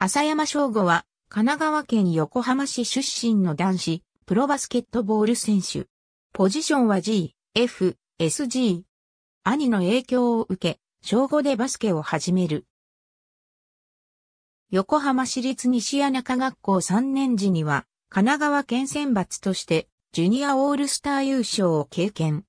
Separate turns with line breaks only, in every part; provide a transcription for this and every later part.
浅山翔吾は、神奈川県横浜市出身の男子、プロバスケットボール選手。ポジションは G、F、SG。兄の影響を受け、小5でバスケを始める。横浜市立西谷中学校3年時には、神奈川県選抜として、ジュニアオールスター優勝を経験。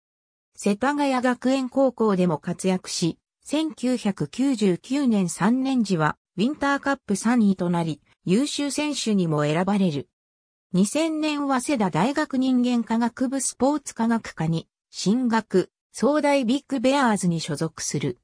世田谷学園高校でも活躍し、1999年3年時は、ウィンターカップ3位となり、優秀選手にも選ばれる。2000年早稲田大学人間科学部スポーツ科学科に進学、総大ビッグベアーズに所属する。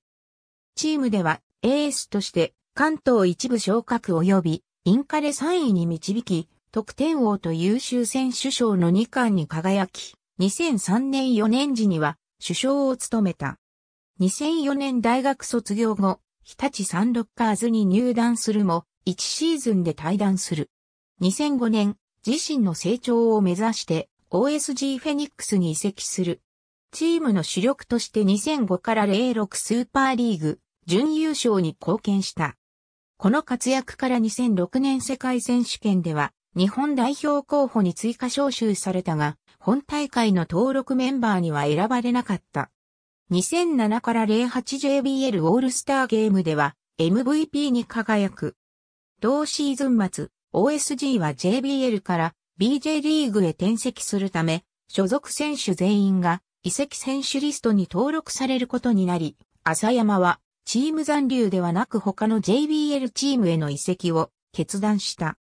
チームではエースとして関東一部昇格及びインカレ3位に導き、得点王と優秀選手賞の2冠に輝き、2003年4年時には首相を務めた。2004年大学卒業後、日立サンロッカーズに入団するも、1シーズンで退団する。2005年、自身の成長を目指して OSG フェニックスに移籍する。チームの主力として2005から06スーパーリーグ、準優勝に貢献した。この活躍から2006年世界選手権では、日本代表候補に追加招集されたが、本大会の登録メンバーには選ばれなかった。2007から 08JBL オールスターゲームでは MVP に輝く。同シーズン末、OSG は JBL から BJ リーグへ転籍するため、所属選手全員が移籍選手リストに登録されることになり、朝山はチーム残留ではなく他の JBL チームへの移籍を決断した。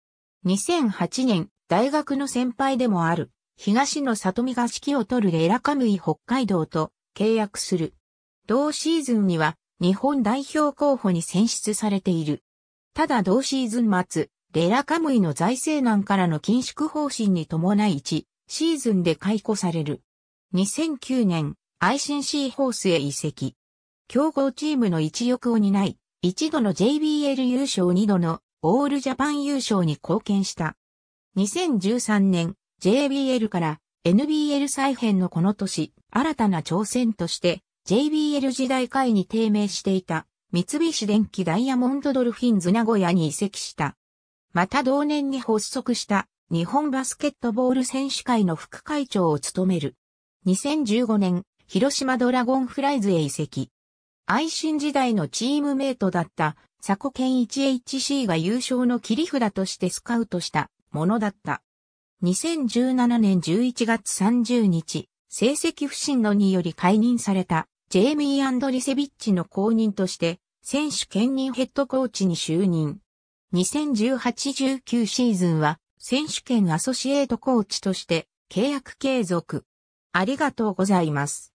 2008年、大学の先輩でもある、東野里美が指揮を取るレラカムイ北海道と契約する。同シーズンには日本代表候補に選出されている。ただ同シーズン末、レラカムイの財政難からの緊縮方針に伴い1シーズンで解雇される。2009年、ICC ホースへ移籍。強豪チームの一翼を担い、一度の JBL 優勝二度のオールジャパン優勝に貢献した。2013年、JBL から NBL 再編のこの年、新たな挑戦として JBL 時代会に低迷していた三菱電機ダイヤモンドドルフィンズ名古屋に移籍した。また同年に発足した日本バスケットボール選手会の副会長を務める。2015年、広島ドラゴンフライズへ移籍。愛心時代のチームメイトだった佐古健一 HC が優勝の切り札としてスカウトしたものだった。2017年11月30日、成績不振のにより解任されたジェイミー・アンドリセビッチの後任として、選手兼任ヘッドコーチに就任。2018-19シーズンは、選手権アソシエイトコーチとして契約継続。ありがとうございます。